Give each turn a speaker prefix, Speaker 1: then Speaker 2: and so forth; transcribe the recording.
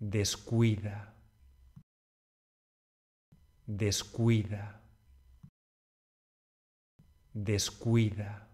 Speaker 1: descuida, descuida,
Speaker 2: descuida.